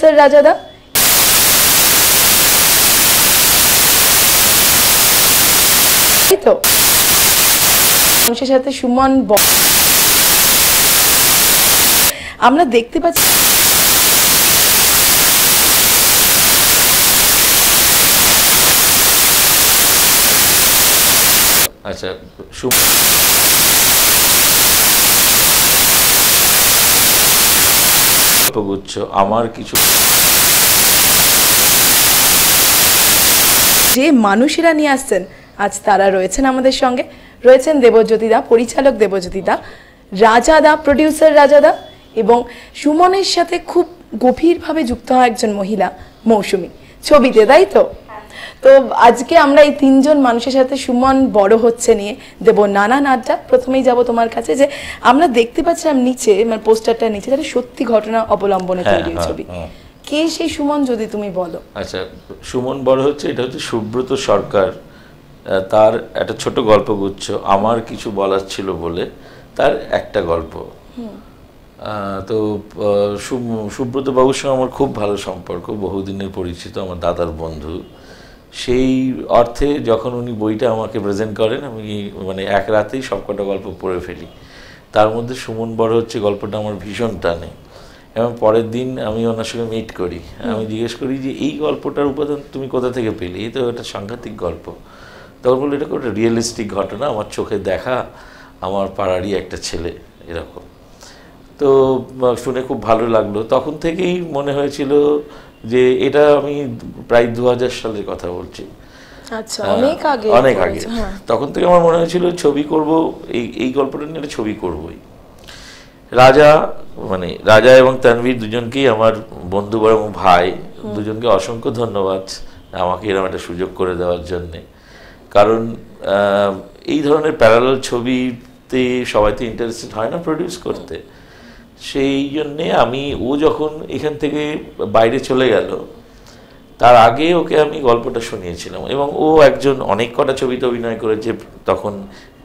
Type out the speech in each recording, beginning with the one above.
Producer রাজাদা তো মানুষের সাথে সুমন আমরা দেখতে পাচ্ছি আচ্ছা পুষ্পগুচ্ছ আমার কিছু যে মানুষেরা নিয়ে আসছেন আজ তারা রয়েছেন আমাদের সঙ্গে রয়েছেন দেবজ্যোতি দা পরিচালক দেবজ্যোতি দা রাজা দা প্রডিউসার রাজা দা এবং সুমনের সাথে খুব গভীরভাবে যুক্ত হয় একজন মহিলা মৌসুমি ছবিতে তাই তো তো আজকে আমরা এই তিনজন মানুষের সাথে সুমন বড় হচ্ছে নিয়ে দেব নানা নাড্ডা প্রথমেই যাব তোমার কাছে যে আমরা দেখতে পাচ্ছিলাম নিচে মানে পোস্টারটা নিচে যেটা সত্যি ঘটনা অবলম্বনে হ্যাঁ, তৈরি হ্যাঁ, ছবি হ্যাঁ। কে সেই সুমন যদি তুমি বলো আচ্ছা সুমন বড় হচ্ছে এটা হচ্ছে সুব্রত সরকার তার একটা ছোট গল্প গুচ্ছ আমার কিছু বলার ছিল বলে তার একটা গল্প তো সুব্রত বাবুর সঙ্গে আমার খুব ভালো সম্পর্ক বহুদিনের পরিচিত আমার দাদার বন্ধু সেই অর্থে যখন উনি বইটা আমাকে প্রেজেন্ট করেন আমি মানে এক রাতেই সবকটা গল্প পড়ে ফেলি তার মধ্যে সুমন বড় হচ্ছে গল্পটা আমার ভীষণ টানে এবং পরের দিন আমি ওনার সঙ্গে মিট করি আমি জিজ্ঞেস করি যে এই গল্পটার উপাদান তুমি কোথা থেকে পেলে এই তো একটা সাংঘাতিক গল্প তখন বললো এটা একটা রিয়েলিস্টিক ঘটনা আমার চোখে দেখা আমার পাড়ারই একটা ছেলে এরকম তো শুনে খুব ভালো লাগলো তখন থেকেই মনে হয়েছিল যে এটা আমি প্রায় দু সালের কথা বলছি আচ্ছা, হ্যাঁ, অনেক আগে অনেক হ্যাঁ। তখন থেকে আমার মনে হয়েছিল ছবি করব এই এই গল্পটা নিয়ে ছবি করবই রাজা মানে রাজা এবং তানভীর দুজনকেই আমার বন্ধু বড় এবং ভাই দুজনকে অসংখ্য ধন্যবাদ আমাকে এরকম একটা সুযোগ করে দেওয়ার জন্যে কারণ এই ধরনের প্যারাল ছবিতে সবাই তো ইন্টারেস্টেড হয় না প্রডিউস করতে সেই জন্যে আমি ও যখন এখান থেকে বাইরে চলে গেল তার আগে ওকে আমি গল্পটা শুনিয়েছিলাম এবং ও একজন অনেক কটা ছবিতে অভিনয় করেছে তখন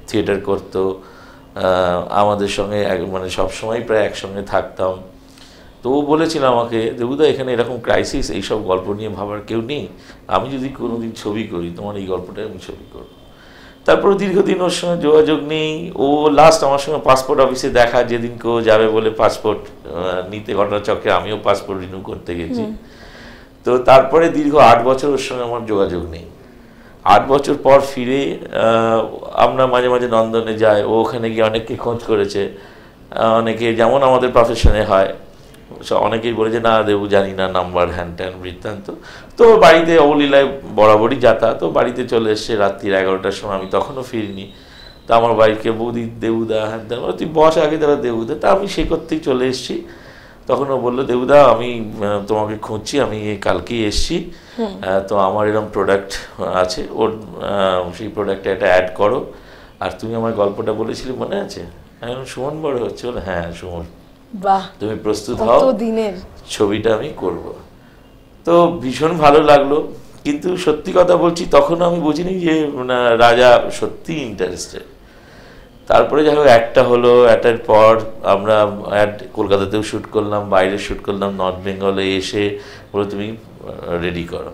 থিয়েটার করত আমাদের সঙ্গে মানে সবসময় প্রায় একসঙ্গে থাকতাম তো ও বলেছিল আমাকে দেবুদা এখানে এরকম ক্রাইসিস এইসব গল্প নিয়ে ভাবার কেউ নেই আমি যদি কোনোদিন ছবি করি তোমার এই গল্পটাই আমি ছবি করবো তারপরে দীর্ঘদিন ওর সঙ্গে যোগাযোগ নেই ও লাস্ট আমার সঙ্গে পাসপোর্ট অফিসে দেখা যেদিন কেউ যাবে বলে পাসপোর্ট নিতে ঘটনাচক্রে আমিও পাসপোর্ট রিনিউ করতে গেছি তো তারপরে দীর্ঘ আট বছর ওর সঙ্গে আমার যোগাযোগ নেই আট বছর পর ফিরে আমরা মাঝে মাঝে নন্দনে যাই ও ওখানে গিয়ে অনেককে খোঁজ করেছে অনেকে যেমন আমাদের প্রফেশনে হয় অনেকেই বলে যে না দেবু জানি না নাম্বার হ্যান ট্যান বৃত্তান্ত তো বাড়িতে অবলীলায় বরাবরই যাতায়াত বাড়িতে চলে এসছে রাত্রির এগারোটার সময় আমি তখনও ফিরিনি তা আমার বাড়িকে বৌদি দেবুদা হ্যান ত্যান তুই বস আগে তারা দেবুদা তা আমি সে করতেই চলে এসছি তখন ও বললো দেবুদা আমি তোমাকে খুঁজছি আমি কালকেই এসছি তো আমার এরকম প্রোডাক্ট আছে ওর সেই প্রোডাক্টে একটা অ্যাড করো আর তুমি আমার গল্পটা বলেছিলে মনে আছে আমি সুমন বড় হচ্ছে হ্যাঁ সুমন তুমি প্রস্তুত হও দিনের ছবিটা আমি করব তো ভীষণ ভালো লাগলো কিন্তু সত্যি কথা বলছি তখন আমি বুঝিনি যে রাজা সত্যি ইন্টারেস্টেড তারপরে যাই হোক একটা হলো একটার পর আমরা কলকাতাতেও শ্যুট করলাম বাইরে শ্যুট করলাম নর্থ বেঙ্গলে এসে বলে তুমি রেডি করো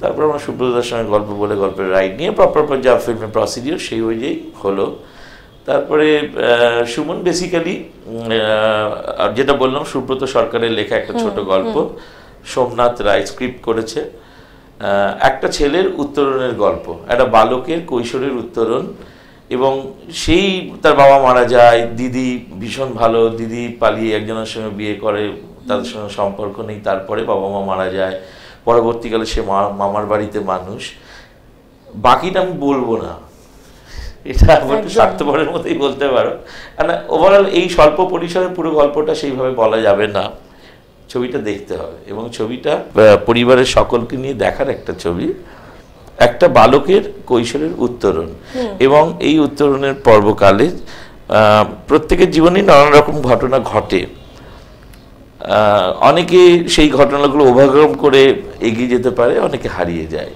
তারপর আমরা সুব্রতার সঙ্গে গল্প বলে গল্পের রাইট নিয়ে প্রপার পর যা ফিল্মের প্রসিডিওর সেই অনুযায়ী হলো তারপরে সুমন বেসিক্যালি যেটা বললাম সুব্রত সরকারের লেখা একটা ছোট গল্প সোমনাথ রায় স্ক্রিপ্ট করেছে একটা ছেলের উত্তরণের গল্প একটা বালকের কৈশোরের উত্তরণ এবং সেই তার বাবা মারা যায় দিদি ভীষণ ভালো দিদি পালিয়ে একজনের সঙ্গে বিয়ে করে তাদের সঙ্গে সম্পর্ক নেই তারপরে বাবা মা মারা যায় পরবর্তীকালে সে মামার বাড়িতে মানুষ বাকিটা আমি বলবো না এটা একটু স্বার্থপরের মতোই বলতে পারো কারণ ওভারঅল এই স্বল্প পরিসরের পুরো গল্পটা সেইভাবে বলা যাবে না ছবিটা দেখতে হবে এবং ছবিটা পরিবারের সকলকে নিয়ে দেখার একটা ছবি একটা বালকের কৈশোরের উত্তরণ এবং এই উত্তরণের পর্বকালে প্রত্যেকের জীবনে নানান রকম ঘটনা ঘটে অনেকে সেই ঘটনাগুলো ওভারকাম করে এগিয়ে যেতে পারে অনেকে হারিয়ে যায়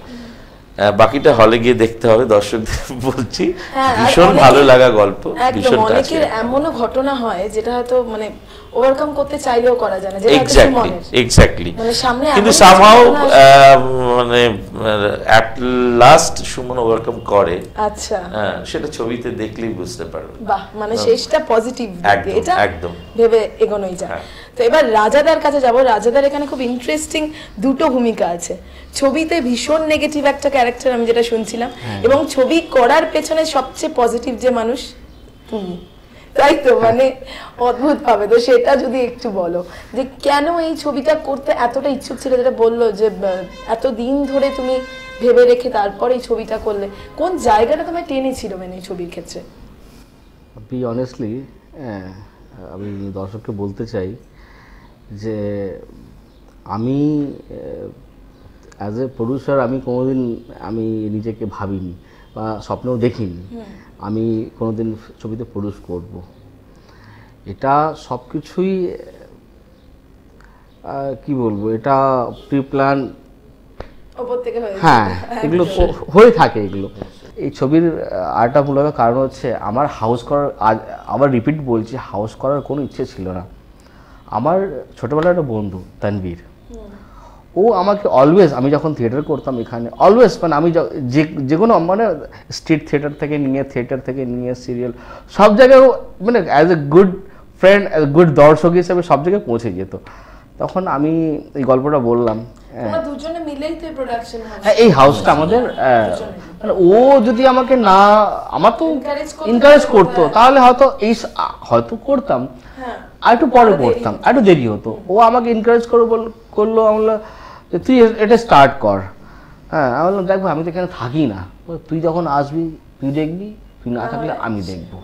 বাকিটা হলে গিয়ে দেখতে হবে দর্শকদের বলছি হ্যাঁ, ভীষণ ভালো লাগা গল্প ভীষণ অনেকের এমনও ঘটনা হয় যেটা হয়তো মানে ওভারকাম করতে চাইলেও করা যায় না এক্স্যাক্টলি মানে এক্স্যাক্টলি কিন্তু সামহাও মানে অ্যাট লাস্ট সুমন ওভারকাম করে আচ্ছা হ্যাঁ সেটা ছবিতে দেখলেই বুঝতে পারবে বাহ মানে হ্যাঁ। শেষটা পজিটিভ একদম ভেবে এগোনোই যায় হ্যাঁ। তো এবার রাজাদার কাছে যাব রাজাদার এখানে খুব ইন্টারেস্টিং দুটো ভূমিকা আছে ছবিতে ভীষণ নেগেটিভ একটা ক্যারেক্টার আমি যেটা শুনছিলাম হ্যাঁ। এবং ছবি করার পেছনে সবচেয়ে পজিটিভ যে মানুষ তুমি তাই তো মানে অদ্ভুত ভাবে তো সেটা যদি একটু বলো যে কেন এই ছবিটা করতে এতটা ইচ্ছুক ছিল যেটা বললো যে এত দিন ধরে তুমি ভেবে রেখে তারপরে এই ছবিটা করলে কোন জায়গাটা তোমায় টেনেছিল মানে এই ছবির ক্ষেত্রে বি অনেস্টলি হ্যাঁ, আমি দর্শককে বলতে চাই যে আমি অ্যাজ এ প্রডিউসার আমি কোনোদিন আমি নিজেকে ভাবিনি বা স্বপ্নেও দেখিনি আমি কোনোদিন ছবিতে প্রডিউস করব এটা সব কিছুই কি বলবো এটা প্রি প্ল্যান হ্যাঁ এগুলো হয়ে থাকে এগুলো এই ছবির আরটা মূলত কারণ হচ্ছে আমার হাউস করার আবার রিপিট বলছি হাউস করার কোনো ইচ্ছে ছিল না আমার ছোটবেলার একটা বন্ধু তানবীর ও আমাকে অলওয়েজ আমি যখন থিয়েটার করতাম এখানে অলওয়েজ মানে আমি যে যে কোনো মানে স্ট্রিট থিয়েটার থেকে নিয়ে থিয়েটার থেকে নিয়ে সিরিয়াল সব জায়গায় ও মানে as a good friend good দর্শক হিসেবে সব জায়গায় পৌঁছে যেত তখন আমি এই গল্পটা বললাম হ্যাঁ এই হাউসটা আমাদের মানে ও যদি আমাকে না আমার তো ইনকারেজ করতো হ্যাঁ। তাহলে হয়তো এই হয়তো করতাম হ্যাঁ। আর একটু পরে করতাম আর একটু দেরি হতো ও আমাকে এনকারেজ করে করলো আমরা যে তুই এটা স্টার্ট কর হ্যাঁ আমি বললাম দেখবো আমি তো এখানে থাকি না তুই যখন আসবি তুই দেখবি তুই না থাকলে আচ্ছা, আমি দেখবো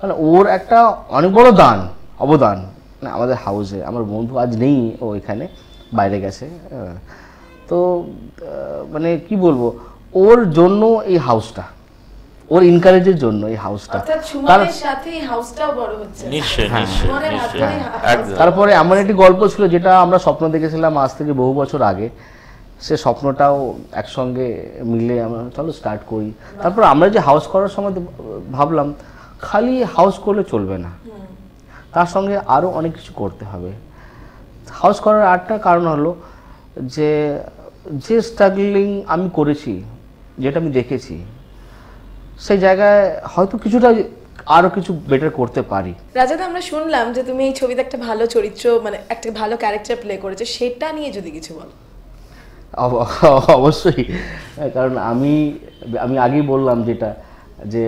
মানে ওর একটা অনেক বড় দান অবদান মানে আমাদের হাউসে আমার বন্ধু আজ নেই ও এখানে বাইরে গেছে হ্যাঁ। তো মানে কি বলবো ওর জন্য এই হাউসটা ওর ইনকারেজের জন্য এই হাউসটা হ্যাঁ, তারপরে এমন একটি গল্প ছিল যেটা আমরা স্বপ্ন দেখেছিলাম আজ থেকে বহু বছর আগে সে স্বপ্নটাও একসঙ্গে মিলে আমরা চলো স্টার্ট করি তারপর আমরা যে হাউস করার সময় ভাবলাম খালি হাউস করলে চলবে না তার সঙ্গে আরও অনেক কিছু করতে হবে হাউস করার আরেকটা কারণ হলো যে যে স্ট্রাগলিং আমি করেছি যেটা আমি দেখেছি সেই জায়গায় হয়তো কিছুটা আরো কিছু বেটার করতে পারি রাজাদা আমরা শুনলাম যে তুমি এই ছবিতে একটা ভালো চরিত্র মানে একটা ভালো ক্যারেক্টার প্লে করেছো সেটা নিয়ে যদি কিছু বলো অবশ্যই কারণ আমি আমি আগেই বললাম যেটা যে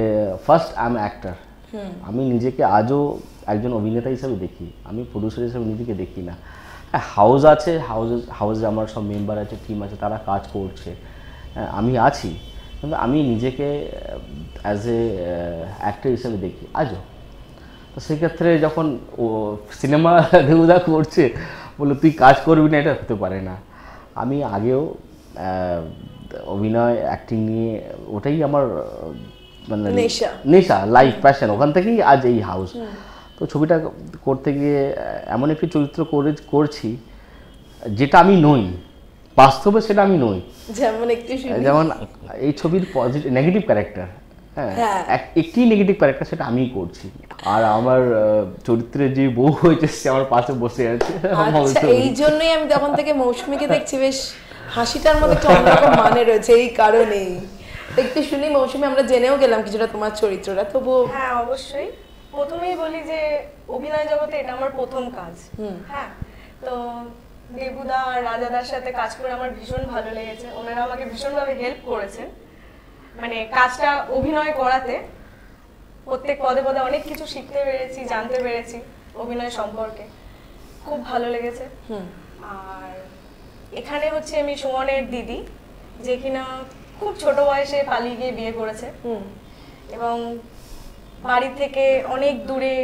ফার্স্ট আই এম অ্যাক্টার আমি নিজেকে আজও একজন অভিনেতা হিসাবে দেখি আমি প্রডিউসার হিসাবে নিজেকে দেখি না হাউস হ্যাঁ, আছে হাউজে হাউসে আমার সব মেম্বার আছে টিম আছে তারা কাজ করছে হ্যাঁ, আমি আছি কিন্তু আমি নিজেকে অ্যাজ এ অ্যাক্টর হিসেবে দেখি আজও তো সেক্ষেত্রে যখন ও সিনেমা দেউদা করছে বলে তুই কাজ করবি না এটা হতে পারে না আমি আগেও অভিনয় অ্যাক্টিং নিয়ে ওটাই আমার মানে নেশা নেশা লাইফ প্যাশন ওখান থেকেই আজ এই হাউস তো ছবিটা করতে গিয়ে এমন একটি চরিত্র করে করছি যেটা আমি নই বাস্তবে সেটা আমি নই যেমন একটি যেমন এই ছবির পজিটিভ নেগেটিভ ক্যারেক্টার হ্যাঁ, হ্যাঁ। একটি নেগেটিভ ক্যারেক্টার সেটা আমিই করছি আর আমার চরিত্রে যে বউ হয়েছে সে আমার পাশে বসে আছে আচ্ছা, এই জন্যই আমি তখন থেকে মৌসুমীকে দেখছি বেশ হাসিটার মধ্যে একটা অন্যরকম মানে রয়েছে এই কারণেই একটু শুনি মৌসুমী আমরা জেনেও গেলাম কিছুটা তোমার চরিত্রটা তবুও হ্যাঁ অবশ্যই প্রথমেই বলি যে অভিনয় জগতে এটা আমার প্রথম কাজ হ্যাঁ তো দেবুদা আর রাজাদার সাথে কাজ করে আমার ভীষণ ভালো লেগেছে ওনারা আমাকে ভীষণভাবে হেল্প করেছেন মানে কাজটা অভিনয় করাতে প্রত্যেক পদে পদে অনেক কিছু শিখতে পেরেছি জানতে পেরেছি অভিনয় সম্পর্কে খুব ভালো লেগেছে আর এখানে হচ্ছে আমি সুমনের দিদি যে কিনা খুব ছোট বয়সে পালিয়ে গিয়ে বিয়ে করেছে এবং বাড়ি থেকে অনেক দূরে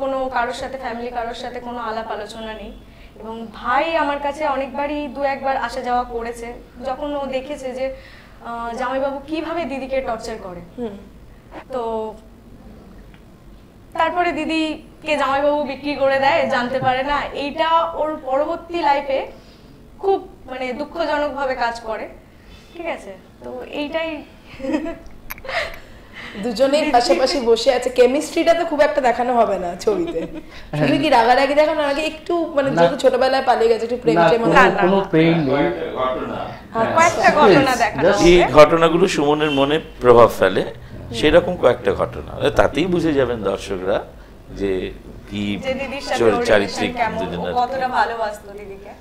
কোনো কারোর সাথে ফ্যামিলি কারোর সাথে কোনো আলাপ আলোচনা নেই এবং ভাই আমার কাছে অনেকবারই দু একবার আসা যাওয়া করেছে যখন ও দেখেছে যে জামাইবাবু কিভাবে দিদিকে টর্চার করে তো তারপরে দিদিকে জামাইবাবু বিক্রি করে দেয় জানতে পারে না এইটা ওর পরবর্তী লাইফে খুব মানে দুঃখজনকভাবে কাজ করে ঠিক আছে তো এইটাই দুজনেই পাশাপাশি বসে আছে কেমিস্ট্রিটা তো খুব একটা দেখানো হবে না ছবিতে তুমি হ্যাঁ। কি রাগারাগি দেখানো আগে একটু মানে যেহেতু ছোটবেলায় পালিয়ে গেছে একটু প্রেম প্রেম কোনো প্রেম নেই হ্যাঁ, এই ঘটনাগুলো সুমনের মনে প্রভাব ফেলে সেরকম কয়েকটা ঘটনা তাতেই বুঝে যাবেন দর্শকরা যে কি চরিত্রিক কতটা ভালোবাসতো দিদিকে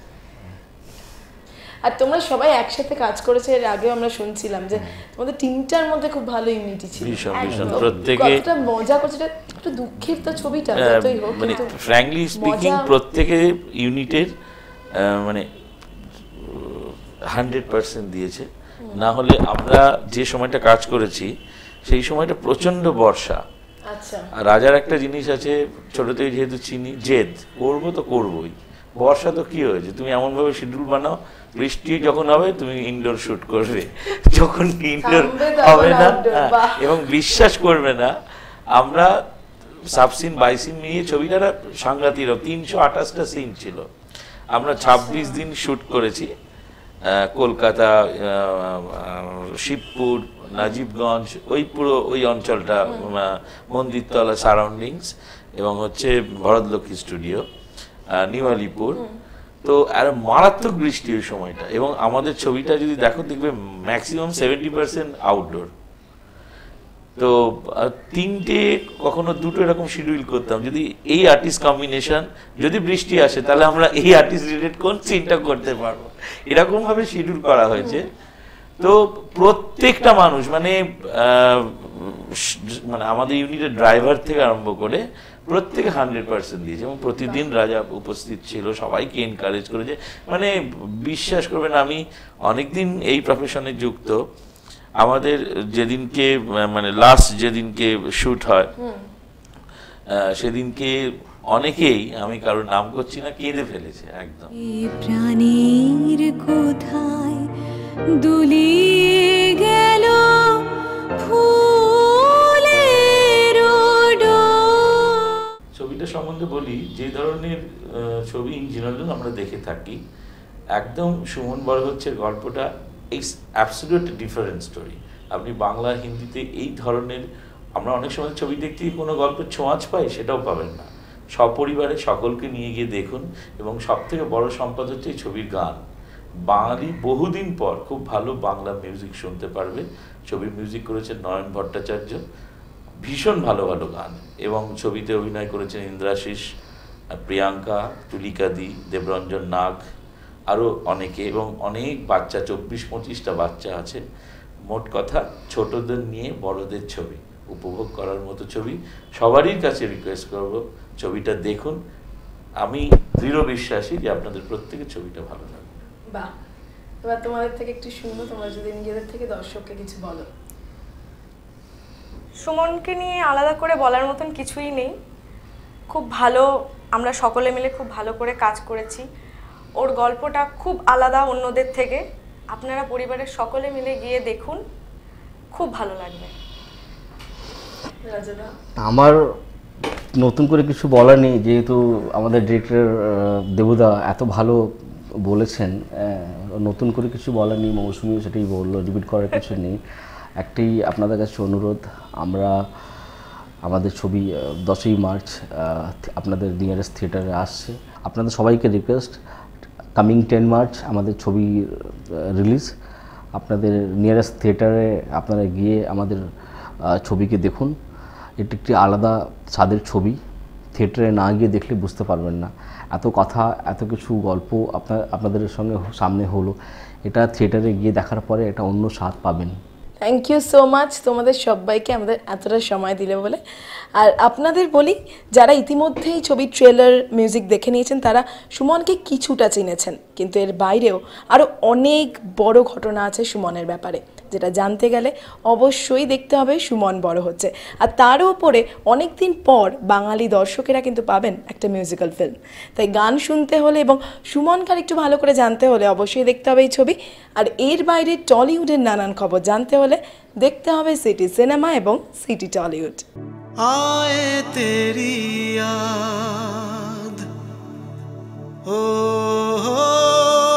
আর তোমরা সবাই একসাথে কাজ করেছে এর আগেও আমরা শুনছিলাম যে তোমাদের টিমটার মধ্যে খুব ভালো ইউনিটি ছিল ভীষণ ভীষণ প্রত্যেকে মজা করছে একটু দুঃখের তো ছবিটা যতই হোক মানে ফ্র্যাঙ্কলি স্পিকিং প্রত্যেকে ইউনিটের মানে হান্ড্রেড পার্সেন্ট দিয়েছে না হলে আমরা যে সময়টা কাজ করেছি সেই সময়টা প্রচন্ড বর্ষা আচ্ছা। আর রাজার একটা জিনিস আছে ছোট থেকে যেহেতু চিনি জেদ করবো তো করবোই বর্ষা তো কি হয়েছে তুমি এমনভাবে শিডিউল বানাও বৃষ্টি যখন হবে তুমি ইনডোর শুট করবে যখন ইনডোর হবে না হ্যাঁ, এবং বিশ্বাস করবে না আমরা সাবসিন বাইসিন নিয়ে ছবিটা সাংঘাতিক তিনশো আঠাশটা সিন ছিল আমরা ২৬ দিন শুট করেছি কলকাতা শিবপুর নাজিবগঞ্জ ওই পুরো ওই অঞ্চলটা মন্দিরতলা সারাউন্ডিংস এবং হচ্ছে ভরতলক্ষ্মী স্টুডিও নিউ আলিপুর তো আর মারাত্মক বৃষ্টি ওই সময়টা এবং আমাদের ছবিটা যদি দেখো দেখবে ম্যাক্সিমাম সেভেন্টি পার্সেন্ট আউটডোর তো তিনটে কখনো দুটো এরকম শিডিউল করতাম যদি এই আর্টিস্ট কম্বিনেশন যদি বৃষ্টি আসে তাহলে আমরা এই আর্টিস্ট রিলেটেড কোন সিনটা করতে পারবো এরকম ভাবে শিডিউল করা হয়েছে তো প্রত্যেকটা মানুষ মানে মানে আমাদের ইউনিটের ড্রাইভার থেকে আরম্ভ করে প্রত্যেকে হান্ড্রেড পার্সেন্ট দিয়েছে এবং প্রতিদিন রাজা উপস্থিত ছিল সবাইকে এনকারেজ করেছে মানে বিশ্বাস করবেন আমি অনেকদিন এই প্রফেশনে যুক্ত আমাদের যেদিনকে মানে লাস্ট যেদিনকে শ্যুট হয় সেদিনকে অনেকেই আমি কারোর নাম করছি না কেঁদে ফেলেছে একদম প্রাণীর কোথায় দুলিয়ে যে ধরনের ছবি ইন জেনারেল আমরা দেখে থাকি একদম সুমন বড় হচ্ছে গল্পটা ইটস অ্যাবসলিউট ডিফারেন্ট স্টোরি আপনি বাংলা হিন্দিতে এই ধরনের আমরা অনেক সময় ছবি দেখতে কোনো গল্পের ছোঁয়াচ পাই সেটাও পাবেন না সপরিবারে সকলকে নিয়ে গিয়ে দেখুন এবং সবথেকে বড় সম্পদ হচ্ছে এই ছবির গান বাঙালি বহুদিন পর খুব ভালো বাংলা মিউজিক শুনতে পারবে ছবির মিউজিক করেছেন নয়ন ভট্টাচার্য ভীষণ ভালো ভালো গান এবং ছবিতে অভিনয় করেছেন ইন্দ্রাশিস প্রিয়াঙ্কা তুলিকাদি দেবরঞ্জন নাগ আরও অনেকে এবং অনেক বাচ্চা চব্বিশ পঁচিশটা বাচ্চা আছে মোট কথা ছোটদের নিয়ে বড়দের ছবি উপভোগ করার মতো ছবি সবারই কাছে রিকোয়েস্ট করব ছবিটা দেখুন আমি দৃঢ় বিশ্বাসী যে আপনাদের প্রত্যেকের ছবিটা ভালো লাগবে বা এবার তোমাদের থেকে একটু শুনবো তোমরা যদি নিজেদের থেকে দর্শককে কিছু বলো সুমনকে নিয়ে আলাদা করে বলার মতন কিছুই নেই খুব ভালো আমরা সকলে মিলে খুব ভালো করে কাজ করেছি ওর গল্পটা খুব আলাদা অন্যদের থেকে আপনারা পরিবারের সকলে মিলে গিয়ে দেখুন খুব ভালো লাগবে আমার নতুন করে কিছু বলার নেই যেহেতু আমাদের ডিরেক্টর দেবুদা এত ভালো বলেছেন নতুন করে কিছু বলার নেই মৌসুমিও সেটাই বললো রিপিট করার কিছু নেই একটি আপনাদের কাছে অনুরোধ আমরা আমাদের ছবি দশই মার্চ আপনাদের নিয়ারেস্ট থিয়েটারে আসছে আপনাদের সবাইকে রিকোয়েস্ট কামিং টেন মার্চ আমাদের ছবি রিলিজ আপনাদের নিয়ারেস্ট থিয়েটারে আপনারা গিয়ে আমাদের ছবিকে দেখুন এটি একটি আলাদা স্বাদের ছবি থিয়েটারে না গিয়ে দেখলে বুঝতে পারবেন না এত কথা এত কিছু গল্প আপনার আপনাদের সঙ্গে সামনে হলো এটা থিয়েটারে গিয়ে দেখার পরে এটা অন্য স্বাদ পাবেন থ্যাংক ইউ সো মাচ তোমাদের সবাইকে আমাদের এতটা সময় দিলে বলে আর আপনাদের বলি যারা ইতিমধ্যেই ছবি ট্রেলার মিউজিক দেখে নিয়েছেন তারা সুমনকে কিছুটা চিনেছেন কিন্তু এর বাইরেও আরও অনেক বড় ঘটনা আছে সুমনের ব্যাপারে যেটা জানতে গেলে অবশ্যই দেখতে হবে সুমন বড় হচ্ছে আর তার উপরে অনেক দিন পর বাঙালি দর্শকেরা কিন্তু পাবেন একটা মিউজিক্যাল ফিল্ম তাই গান শুনতে হলে এবং সুমনকার একটু ভালো করে জানতে হলে অবশ্যই দেখতে হবে এই ছবি আর এর বাইরে টলিউডের নানান খবর জানতে হলে দেখতে হবে সিটি সিনেমা এবং সিটি টলিউড আয়ে তেরি